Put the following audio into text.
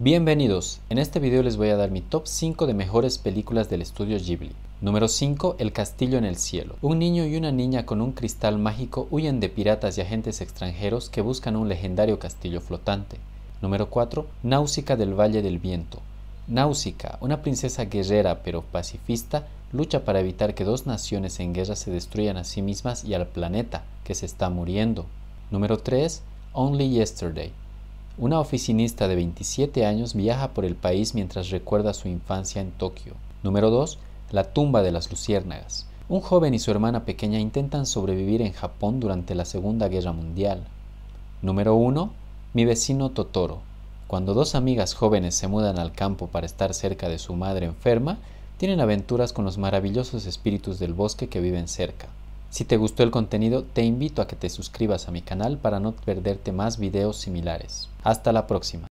Bienvenidos, en este video les voy a dar mi top 5 de mejores películas del estudio Ghibli. Número 5. El castillo en el cielo. Un niño y una niña con un cristal mágico huyen de piratas y agentes extranjeros que buscan un legendario castillo flotante. Número 4. Náusica del Valle del Viento. Náusica, una princesa guerrera pero pacifista, lucha para evitar que dos naciones en guerra se destruyan a sí mismas y al planeta, que se está muriendo. Número 3. Only Yesterday. Una oficinista de 27 años viaja por el país mientras recuerda su infancia en Tokio. Número 2. La tumba de las luciérnagas. Un joven y su hermana pequeña intentan sobrevivir en Japón durante la Segunda Guerra Mundial. Número 1. Mi vecino Totoro. Cuando dos amigas jóvenes se mudan al campo para estar cerca de su madre enferma, tienen aventuras con los maravillosos espíritus del bosque que viven cerca. Si te gustó el contenido, te invito a que te suscribas a mi canal para no perderte más videos similares. Hasta la próxima.